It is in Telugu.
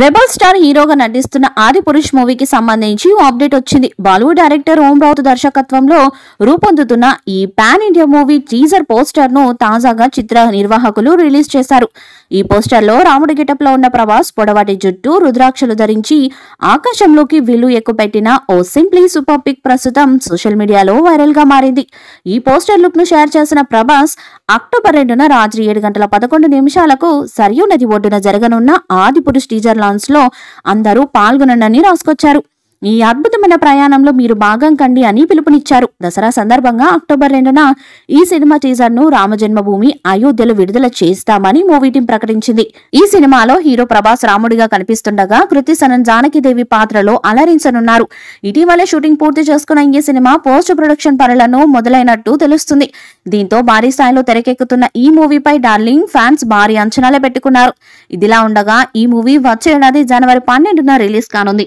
రెబల్ స్టార్ హీరోగా నటిస్తున్న ఆది పురుష్ మూవీకి సంబంధించి ఓ అప్డేట్ వచ్చింది బాలీవుడ్ డైరెక్టర్ ఓం రావుత్ దర్శకత్వంలో రూపొందుతున్న ఈ pan India movie teaser poster ను తాజాగా చిత్ర నిర్వాహకులు రిలీజ్ చేశారు ఈ పోస్టర్ లో రాముడి గెటప్ లో ఉన్న ప్రభాస్ పొడవాటి జుట్టు రుద్రాక్షలు ధరించి ఆకాశంలోకి విల్లు ఎక్కుపెట్టిన ఓ సింప్లీ సూపర్ పిక్ ప్రస్తుతం సోషల్ మీడియాలో వైరల్ గా మారింది ఈ పోస్టర్ లుక్ ను షేర్ చేసిన ప్రభాస్ అక్టోబర్ రెండున రాత్రి ఏడు గంటల పదకొండు నిమిషాలకు సరియు నది ఒడ్డున జరగనున్న ఆది పురుష్ టీజర్ లో అందరూ పాల్గొనండి రాసుకొచ్చారు ఈ అద్భుతమైన ప్రయాణంలో మీరు భాగం కండి అని పిలుపునిచ్చారు దసరా సందర్భంగా అక్టోబర్ రెండున ఈ సినిమా టీజర్ ను రామజన్మభూమి అయోధ్యలో విడుదల చేస్తామని మూవీ టీం ప్రకటించింది ఈ సినిమాలో హీరో ప్రభాస్ రాముడిగా కనిపిస్తుండగా కృతి సనన్ జానకిదేవి పాత్రలో అలరించనున్నారు ఇటీవలే షూటింగ్ పూర్తి చేసుకున్న ఈ సినిమా పోస్ట్ ప్రొడక్షన్ పనులను మొదలైనట్టు తెలుస్తుంది దీంతో భారీ స్థాయిలో తెరకెక్కుతున్న ఈ మూవీపై డార్లింగ్ ఫ్యాన్స్ భారీ అంచనాలే పెట్టుకున్నారు ఇదిలా ఉండగా ఈ మూవీ వచ్చే ఏడాది జనవరి పన్నెండున రిలీజ్ కానుంది